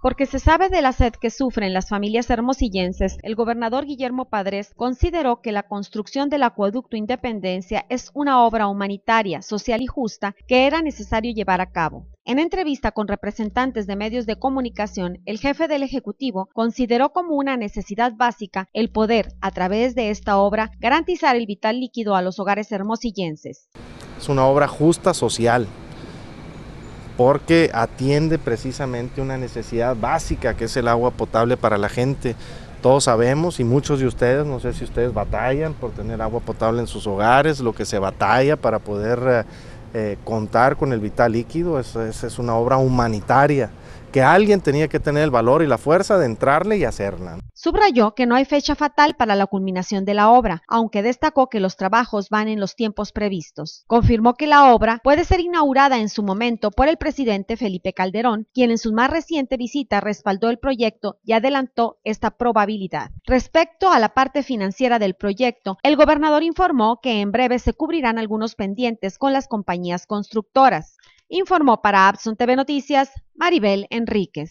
Porque se sabe de la sed que sufren las familias hermosillenses, el gobernador Guillermo Padres consideró que la construcción del acueducto Independencia es una obra humanitaria, social y justa que era necesario llevar a cabo. En entrevista con representantes de medios de comunicación, el jefe del Ejecutivo consideró como una necesidad básica el poder, a través de esta obra, garantizar el vital líquido a los hogares hermosillenses. Es una obra justa social, porque atiende precisamente una necesidad básica que es el agua potable para la gente. Todos sabemos y muchos de ustedes, no sé si ustedes batallan por tener agua potable en sus hogares, lo que se batalla para poder eh, eh, contar con el vital líquido, es una obra humanitaria alguien tenía que tener el valor y la fuerza de entrarle y hacerla. Subrayó que no hay fecha fatal para la culminación de la obra, aunque destacó que los trabajos van en los tiempos previstos. Confirmó que la obra puede ser inaugurada en su momento por el presidente Felipe Calderón, quien en su más reciente visita respaldó el proyecto y adelantó esta probabilidad. Respecto a la parte financiera del proyecto, el gobernador informó que en breve se cubrirán algunos pendientes con las compañías constructoras. Informó para Absun TV Noticias Maribel Enríquez.